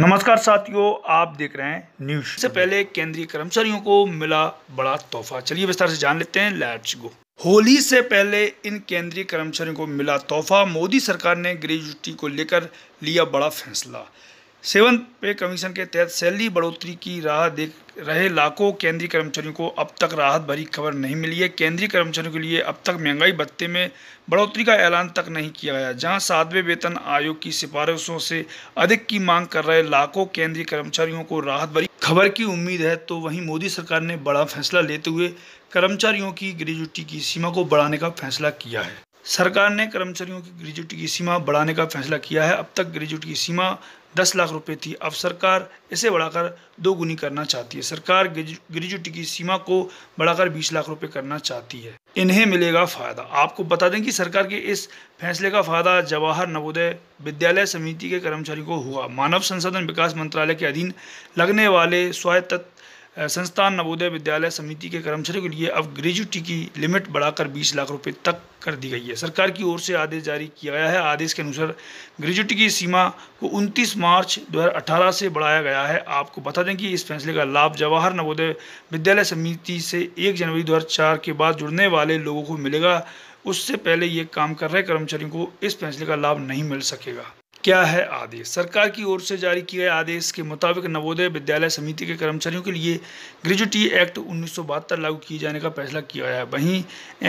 नमस्कार साथियों आप देख रहे हैं न्यूज से पहले केंद्रीय कर्मचारियों को मिला बड़ा तोहफा चलिए विस्तार से जान लेते हैं लेट्स गो होली से पहले इन केंद्रीय कर्मचारियों को मिला तोहफा मोदी सरकार ने ग्रेजुटी को लेकर लिया बड़ा फैसला सेवन पे कमीशन के तहत सैलरी बढ़ोतरी की राह देख रहे लाखों केंद्रीय कर्मचारियों को अब तक राहत भरी खबर नहीं मिली है केंद्रीय कर्मचारियों के लिए अब तक महंगाई भत्ते में बढ़ोतरी का ऐलान तक नहीं किया गया जहां सातवें वेतन आयोग की सिफारिशों से अधिक की मांग कर रहे लाखों केंद्रीय कर्मचारियों को राहत भरी खबर की उम्मीद है तो वहीं मोदी सरकार ने बड़ा फैसला लेते हुए कर्मचारियों की ग्रेजुटी की सीमा को बढ़ाने का फैसला किया है सरकार ने कर्मचारियों की ग्रेजुटी की सीमा बढ़ाने का फैसला किया है अब तक ग्रेजुटी की सीमा दस लाख रुपए थी अब सरकार इसे बढ़ाकर दोगुनी करना चाहती है सरकार ग्रेजुटी की सीमा को बढ़ाकर बीस लाख रुपए करना चाहती है इन्हें मिलेगा फ़ायदा आपको बता दें कि सरकार के इस फैसले का फ़ायदा जवाहर नवोदय विद्यालय समिति के कर्मचारी को हुआ मानव संसाधन विकास मंत्रालय के अधीन लगने वाले स्वायत्त संस्थान नवोदय विद्यालय समिति के कर्मचारियों के लिए अब ग्रेजुटी की लिमिट बढ़ाकर 20 लाख रुपए तक कर दी गई है सरकार की ओर से आदेश जारी किया गया है आदेश के अनुसार ग्रेजुटी की सीमा को 29 मार्च 2018 से बढ़ाया गया है आपको बता दें कि इस फैसले का लाभ जवाहर नवोदय विद्यालय समिति से एक जनवरी दो के बाद जुड़ने वाले लोगों को मिलेगा उससे पहले ये काम कर रहे कर्मचारियों को इस फैसले का लाभ नहीं मिल सकेगा क्या है आदेश सरकार की ओर से जारी किए गए आदेश के मुताबिक नवोदय विद्यालय समिति के कर्मचारियों के लिए ग्रेजुटी एक्ट उन्नीस लागू किए जाने का फैसला किया गया है वहीं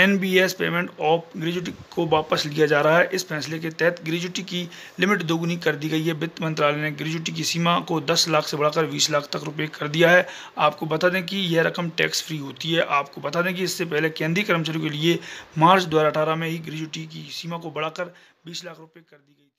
एन पेमेंट ऑफ ग्रेजुटी को वापस लिया जा रहा है इस फैसले के तहत ग्रेजुटी की लिमिट दोगुनी कर दी गई है वित्त मंत्रालय ने ग्रेजुटी की सीमा को दस लाख से बढ़ाकर बीस लाख तक रुपये कर दिया है आपको बता दें कि यह रकम टैक्स फ्री होती है आपको बता दें कि इससे पहले केंद्रीय कर्मचारियों के लिए मार्च दो में ही ग्रेजुटी की सीमा को बढ़ाकर बीस लाख रुपये कर दी गई